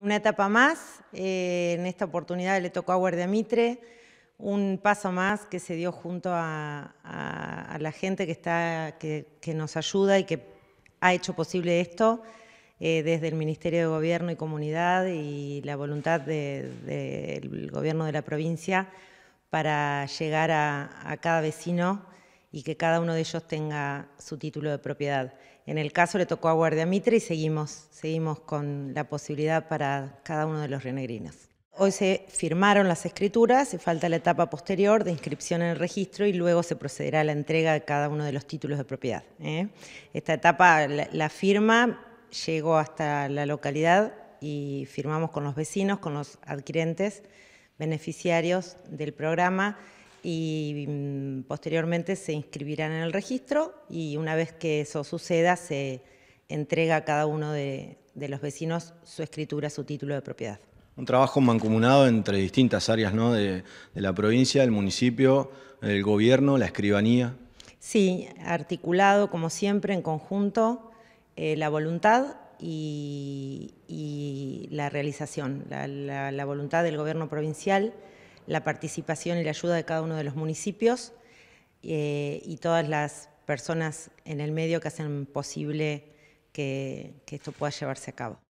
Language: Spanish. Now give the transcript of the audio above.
Una etapa más, eh, en esta oportunidad le tocó a Guardia Mitre, un paso más que se dio junto a, la gente que, está, que, nos ayuda y que ha hecho posible esto eh, desde el Ministerio de Gobierno y Comunidad y la voluntad del gobierno de la provincia para llegar a cada vecino y que cada uno de ellos tenga su título de propiedad. En el caso le tocó a Guardia Mitre y seguimos, seguimos con la posibilidad para cada uno de los renegrinos. Hoy se firmaron las escrituras, se falta la etapa posterior de inscripción en el registro y luego se procederá a la entrega de cada uno de los títulos de propiedad. ¿eh? Esta etapa, la firma llegó hasta la localidad y firmamos con los vecinos, con los adquirentes, beneficiarios del programa y mm, posteriormente se inscribirán en el registro y una vez que eso suceda se entrega a cada uno de, los vecinos su escritura, su título de propiedad. Un trabajo mancomunado entre distintas áreas ¿no? de, la provincia, el municipio, el gobierno, la escribanía. Sí, articulado como siempre en conjunto eh, la voluntad y, la realización, la voluntad del gobierno provincial la participación y la ayuda de cada uno de los municipios eh, y todas las personas en el medio que hacen posible que esto pueda llevarse a cabo.